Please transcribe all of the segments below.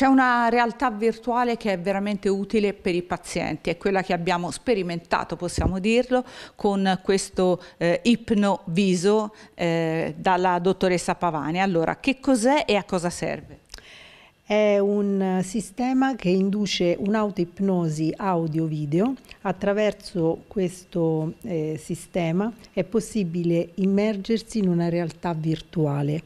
C'è una realtà virtuale che è veramente utile per i pazienti, è quella che abbiamo sperimentato, possiamo dirlo, con questo eh, ipnoviso eh, dalla dottoressa Pavani. Allora, che cos'è e a cosa serve? È un sistema che induce un'autoipnosi audio-video. Attraverso questo eh, sistema è possibile immergersi in una realtà virtuale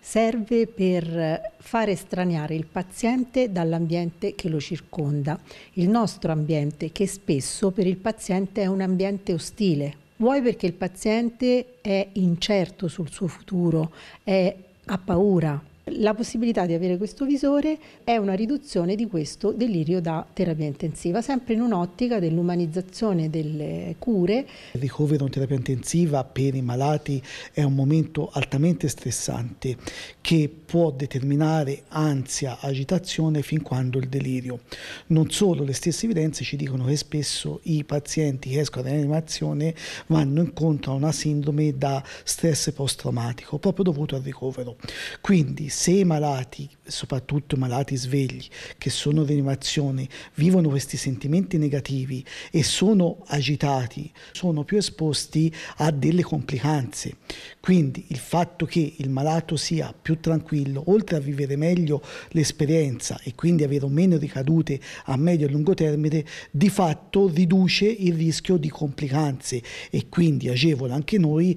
serve per far straniare il paziente dall'ambiente che lo circonda, il nostro ambiente che spesso per il paziente è un ambiente ostile. Vuoi perché il paziente è incerto sul suo futuro, è, ha paura, la possibilità di avere questo visore è una riduzione di questo delirio da terapia intensiva, sempre in un'ottica dell'umanizzazione delle cure. Il ricovero in terapia intensiva per i malati è un momento altamente stressante che può determinare ansia, agitazione fin quando il delirio. Non solo, le stesse evidenze ci dicono che spesso i pazienti che escono dall'animazione vanno incontro a una sindrome da stress post-traumatico proprio dovuto al ricovero. Quindi se i malati, soprattutto i malati svegli, che sono rianimazione, vivono questi sentimenti negativi e sono agitati, sono più esposti a delle complicanze. Quindi il fatto che il malato sia più tranquillo, oltre a vivere meglio l'esperienza e quindi avere meno ricadute a medio e lungo termine, di fatto riduce il rischio di complicanze e quindi agevola anche noi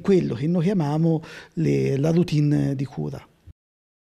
quello che noi chiamiamo le, la routine di cura.